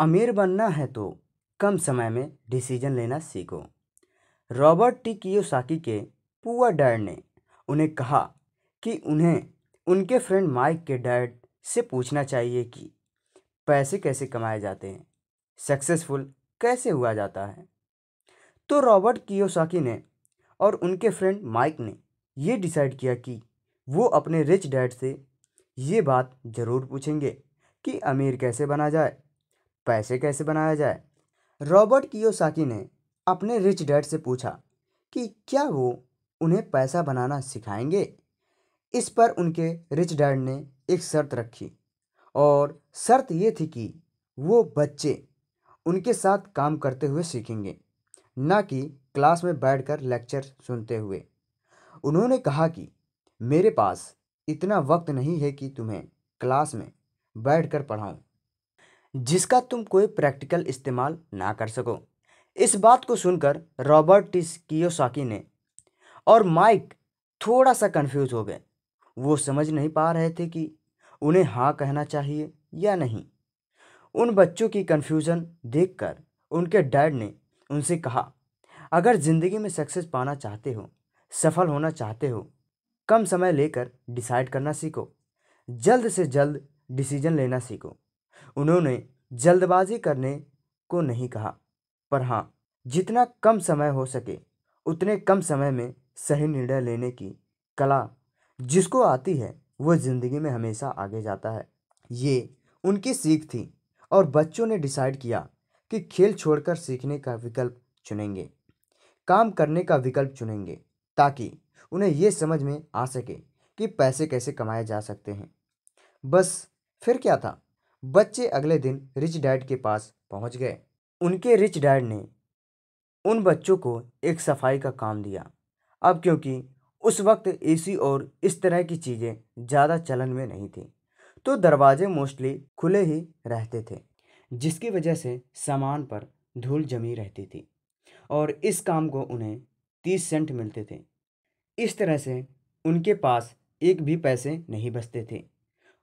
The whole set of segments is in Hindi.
अमीर बनना है तो कम समय में डिसीजन लेना सीखो रॉबर्ट टी कियोसाकी के पुआ डैड ने उन्हें कहा कि उन्हें उनके फ्रेंड माइक के डैड से पूछना चाहिए कि पैसे कैसे कमाए जाते हैं सक्सेसफुल कैसे हुआ जाता है तो रॉबर्ट कियोसाकी ने और उनके फ्रेंड माइक ने ये डिसाइड किया कि वो अपने रिच डैड से ये बात ज़रूर पूछेंगे कि अमीर कैसे बना जाए पैसे कैसे बनाया जाए रॉबर्ट कियोसाकी ने अपने रिच डैड से पूछा कि क्या वो उन्हें पैसा बनाना सिखाएंगे इस पर उनके रिच डैड ने एक शर्त रखी और शर्त ये थी कि वो बच्चे उनके साथ काम करते हुए सीखेंगे ना कि क्लास में बैठकर लेक्चर सुनते हुए उन्होंने कहा कि मेरे पास इतना वक्त नहीं है कि तुम्हें क्लास में बैठकर पढ़ाऊं जिसका तुम कोई प्रैक्टिकल इस्तेमाल ना कर सको इस बात को सुनकर रॉबर्ट टी कियोसाकी ने और माइक थोड़ा सा कंफ्यूज हो गए वो समझ नहीं पा रहे थे कि उन्हें हाँ कहना चाहिए या नहीं उन बच्चों की कन्फ्यूज़न देखकर उनके डैड ने उनसे कहा अगर ज़िंदगी में सक्सेस पाना चाहते हो सफल होना चाहते हो कम समय लेकर डिसाइड करना सीखो जल्द से जल्द डिसीजन लेना सीखो उन्होंने जल्दबाजी करने को नहीं कहा पर हाँ जितना कम समय हो सके उतने कम समय में सही निर्णय लेने की कला जिसको आती है वो ज़िंदगी में हमेशा आगे जाता है ये उनकी सीख थी और बच्चों ने डिसाइड किया कि खेल छोड़कर सीखने का विकल्प चुनेंगे काम करने का विकल्प चुनेंगे ताकि उन्हें ये समझ में आ सके कि पैसे कैसे कमाए जा सकते हैं बस फिर क्या था बच्चे अगले दिन रिच डैड के पास पहुंच गए उनके रिच डैड ने उन बच्चों को एक सफाई का काम दिया अब क्योंकि उस वक्त एसी और इस तरह की चीज़ें ज़्यादा चलन में नहीं थी तो दरवाजे मोस्टली खुले ही रहते थे जिसकी वजह से सामान पर धूल जमी रहती थी और इस काम को उन्हें तीस सेंट मिलते थे इस तरह से उनके पास एक भी पैसे नहीं बचते थे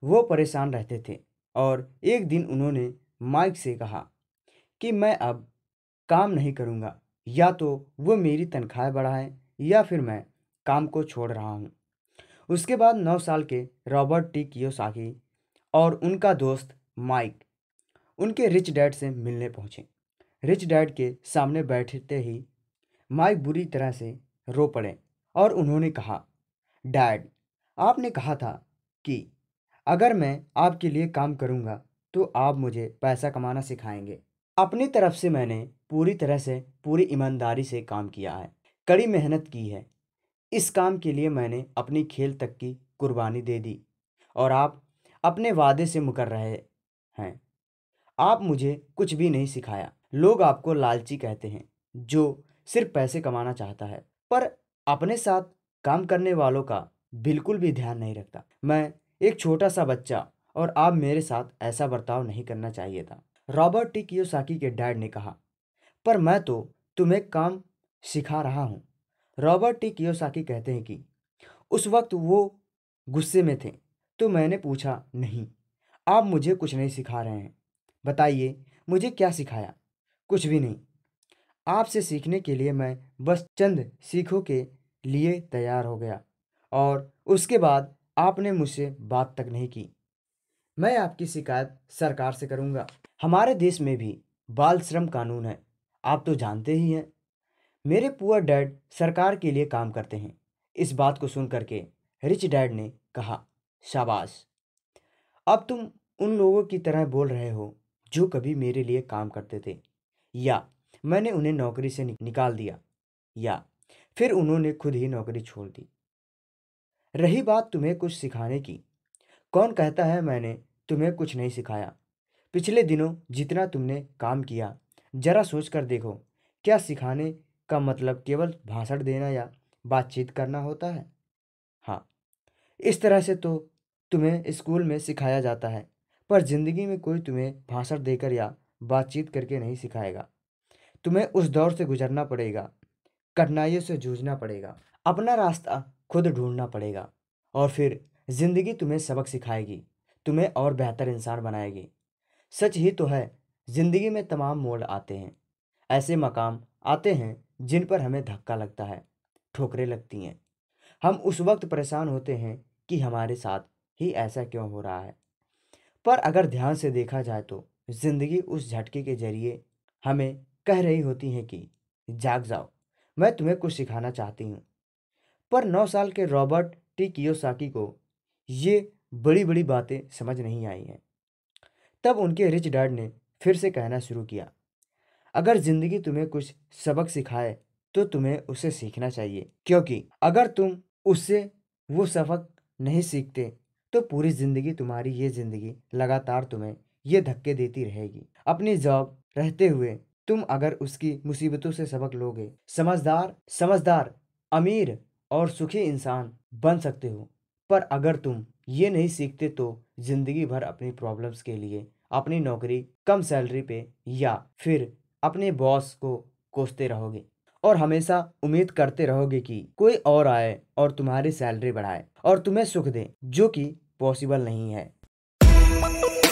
वो परेशान रहते थे और एक दिन उन्होंने माइक से कहा कि मैं अब काम नहीं करूँगा या तो वो मेरी तनख्वाह बढ़ाएं या फिर मैं काम को छोड़ रहा हूँ उसके बाद नौ साल के रॉबर्ट टी कियोसाकी और उनका दोस्त माइक उनके रिच डैड से मिलने पहुँचे रिच डैड के सामने बैठते ही माइक बुरी तरह से रो पड़े और उन्होंने कहा डैड आपने कहा था कि अगर मैं आपके लिए काम करूँगा तो आप मुझे पैसा कमाना सिखाएंगे अपनी तरफ से मैंने पूरी तरह से पूरी ईमानदारी से काम किया है कड़ी मेहनत की है इस काम के लिए मैंने अपनी खेल तक की कुर्बानी दे दी और आप अपने वादे से मुकर रहे हैं आप मुझे कुछ भी नहीं सिखाया लोग आपको लालची कहते हैं जो सिर्फ पैसे कमाना चाहता है पर अपने साथ काम करने वालों का बिल्कुल भी ध्यान नहीं रखता मैं एक छोटा सा बच्चा और आप मेरे साथ ऐसा बर्ताव नहीं करना चाहिए था रॉबर्ट टी कियोसाकी के डैड ने कहा पर मैं तो तुम्हें काम सिखा रहा हूँ रॉबर्ट टी कियोसाकी कहते हैं कि उस वक्त वो गुस्से में थे तो मैंने पूछा नहीं आप मुझे कुछ नहीं सिखा रहे हैं बताइए मुझे क्या सिखाया कुछ भी नहीं आपसे सीखने के लिए मैं बस चंद सीखों के लिए तैयार हो गया और उसके बाद आपने मुझसे बात तक नहीं की मैं आपकी शिकायत सरकार से करूंगा हमारे देश में भी बाल श्रम कानून है आप तो जानते ही हैं मेरे पुअर डैड सरकार के लिए काम करते हैं इस बात को सुन करके रिच डैड ने कहा शाबाश अब तुम उन लोगों की तरह बोल रहे हो जो कभी मेरे लिए काम करते थे या मैंने उन्हें नौकरी से निकाल दिया या फिर उन्होंने खुद ही नौकरी छोड़ दी रही बात तुम्हें कुछ सिखाने की कौन कहता है मैंने तुम्हें कुछ नहीं सिखाया पिछले दिनों जितना तुमने काम किया जरा सोच कर देखो क्या सिखाने का मतलब केवल भाषण देना या बातचीत करना होता है हाँ इस तरह से तो तुम्हें स्कूल में सिखाया जाता है पर ज़िंदगी में कोई तुम्हें भाषण देकर या बातचीत करके नहीं सिखाएगा तुम्हें उस दौर से गुजरना पड़ेगा कठिनाइयों से जूझना पड़ेगा अपना रास्ता खुद ढूंढना पड़ेगा और फिर ज़िंदगी तुम्हें सबक सिखाएगी तुम्हें और बेहतर इंसान बनाएगी सच ही तो है ज़िंदगी में तमाम मोड़ आते हैं ऐसे मकाम आते हैं जिन पर हमें धक्का लगता है ठोकरें लगती हैं हम उस वक्त परेशान होते हैं कि हमारे साथ ही ऐसा क्यों हो रहा है पर अगर ध्यान से देखा जाए तो ज़िंदगी उस झटके के जरिए हमें कह रही होती है कि जाग जाओ मैं तुम्हें कुछ सिखाना चाहती हूँ पर नौ साल के रॉबर्ट टी कियोसाकी को ये बड़ी बड़ी बातें समझ नहीं आई हैं तब उनके रिच डैड ने फिर से कहना शुरू किया अगर ज़िंदगी तुम्हें कुछ सबक सिखाए तो तुम्हें उसे सीखना चाहिए क्योंकि अगर तुम उससे वो सबक नहीं सीखते तो पूरी ज़िंदगी तुम्हारी ये ज़िंदगी लगातार तुम्हें ये धक्के देती रहेगी अपनी जॉब रहते हुए तुम अगर उसकी मुसीबतों से सबक लोगे समझदार समझदार अमीर और सुखी इंसान बन सकते हो पर अगर तुम ये नहीं सीखते तो जिंदगी भर अपनी प्रॉब्लम्स के लिए अपनी नौकरी कम सैलरी पे या फिर अपने बॉस को कोसते रहोगे और हमेशा उम्मीद करते रहोगे कि कोई और आए और तुम्हारी सैलरी बढ़ाए और तुम्हें सुख दे जो कि पॉसिबल नहीं है